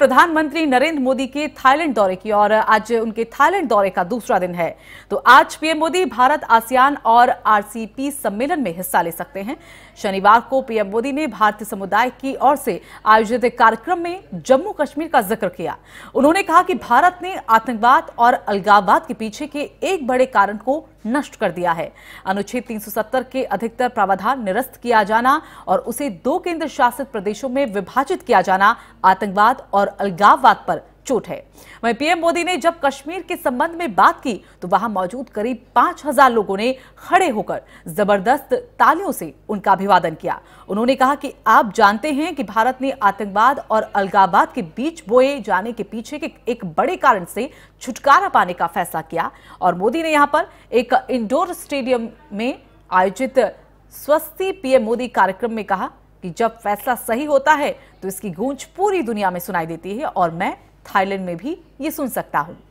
प्रधानमंत्री नरेंद्र मोदी के थाईलैंड दौरे की और आज उनके थाईलैंड दौरे का दूसरा दिन है तो आज पीएम मोदी भारत आसियान और आरसीपी सम्मेलन में हिस्सा ले सकते हैं शनिवार को पीएम मोदी ने भारतीय समुदाय की ओर से आयोजित कार्यक्रम में जम्मू कश्मीर का जिक्र किया उन्होंने कहा कि भारत ने आतंकवाद और अलगाववाद के पीछे के एक बड़े कारण को नष्ट कर दिया है अनुच्छेद 370 के अधिकतर प्रावधान निरस्त किया जाना और उसे दो केंद्र शासित प्रदेशों में विभाजित किया जाना आतंकवाद और अलगाववाद पर चोट है वहीं पीएम मोदी ने जब कश्मीर के संबंध में बात की तो वहां मौजूद करीब 5000 लोगों ने खड़े होकर जबरदस्त तालियों से उनका अभिवादन किया उन्होंने कहा कि आप जानते हैं कि भारत ने आतंकवाद और अलगाववाद के बीच बोए जाने के पीछे के एक बड़े कारण से छुटकारा पाने का फैसला किया और मोदी ने यहां पर एक इंडोर स्टेडियम में आयोजित स्वस्थ पीएम मोदी कार्यक्रम में कहा कि जब फैसला सही होता है तो इसकी गूंज पूरी दुनिया में सुनाई देती है और मैं थाईलैंड में भी ये सुन सकता हूँ